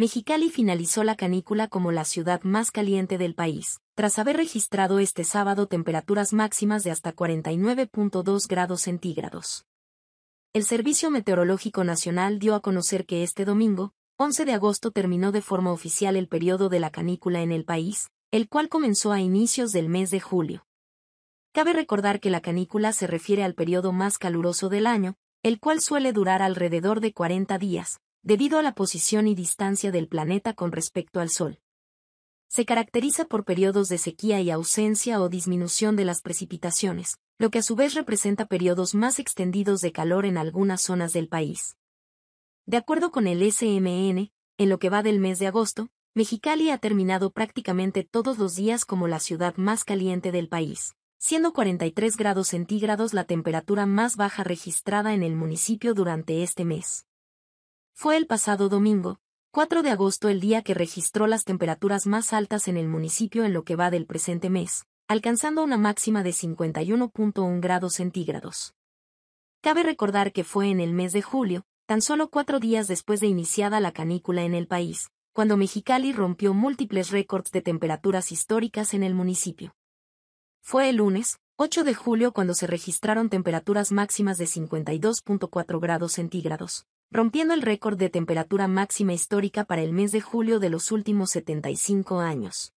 Mexicali finalizó la canícula como la ciudad más caliente del país, tras haber registrado este sábado temperaturas máximas de hasta 49.2 grados centígrados. El Servicio Meteorológico Nacional dio a conocer que este domingo, 11 de agosto, terminó de forma oficial el periodo de la canícula en el país, el cual comenzó a inicios del mes de julio. Cabe recordar que la canícula se refiere al periodo más caluroso del año, el cual suele durar alrededor de 40 días, debido a la posición y distancia del planeta con respecto al Sol. Se caracteriza por periodos de sequía y ausencia o disminución de las precipitaciones, lo que a su vez representa periodos más extendidos de calor en algunas zonas del país. De acuerdo con el SMN, en lo que va del mes de agosto, Mexicali ha terminado prácticamente todos los días como la ciudad más caliente del país, siendo 43 grados centígrados la temperatura más baja registrada en el municipio durante este mes. Fue el pasado domingo, 4 de agosto el día que registró las temperaturas más altas en el municipio en lo que va del presente mes, alcanzando una máxima de 51.1 grados centígrados. Cabe recordar que fue en el mes de julio, tan solo cuatro días después de iniciada la canícula en el país, cuando Mexicali rompió múltiples récords de temperaturas históricas en el municipio. Fue el lunes, 8 de julio cuando se registraron temperaturas máximas de 52.4 grados centígrados, rompiendo el récord de temperatura máxima histórica para el mes de julio de los últimos 75 años.